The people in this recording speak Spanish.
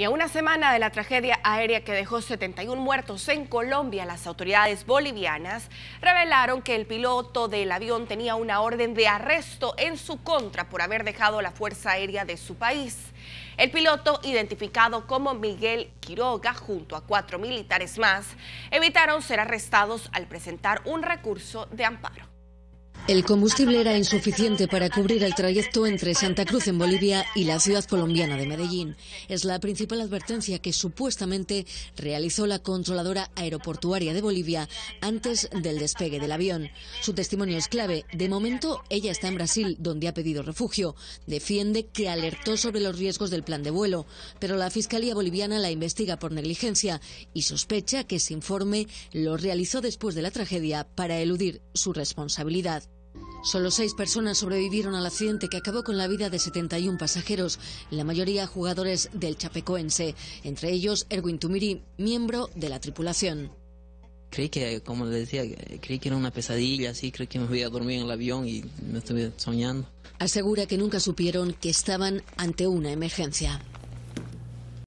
Y a una semana de la tragedia aérea que dejó 71 muertos en Colombia, las autoridades bolivianas revelaron que el piloto del avión tenía una orden de arresto en su contra por haber dejado la Fuerza Aérea de su país. El piloto, identificado como Miguel Quiroga, junto a cuatro militares más, evitaron ser arrestados al presentar un recurso de amparo. El combustible era insuficiente para cubrir el trayecto entre Santa Cruz en Bolivia y la ciudad colombiana de Medellín. Es la principal advertencia que supuestamente realizó la controladora aeroportuaria de Bolivia antes del despegue del avión. Su testimonio es clave. De momento, ella está en Brasil, donde ha pedido refugio. Defiende que alertó sobre los riesgos del plan de vuelo, pero la Fiscalía Boliviana la investiga por negligencia y sospecha que ese informe lo realizó después de la tragedia para eludir su responsabilidad. Solo seis personas sobrevivieron al accidente que acabó con la vida de 71 pasajeros, la mayoría jugadores del Chapecoense, entre ellos Erwin Tumiri, miembro de la tripulación. Creí que, como decía, creí que era una pesadilla, así, creí que me a dormir en el avión y me estoy soñando. Asegura que nunca supieron que estaban ante una emergencia.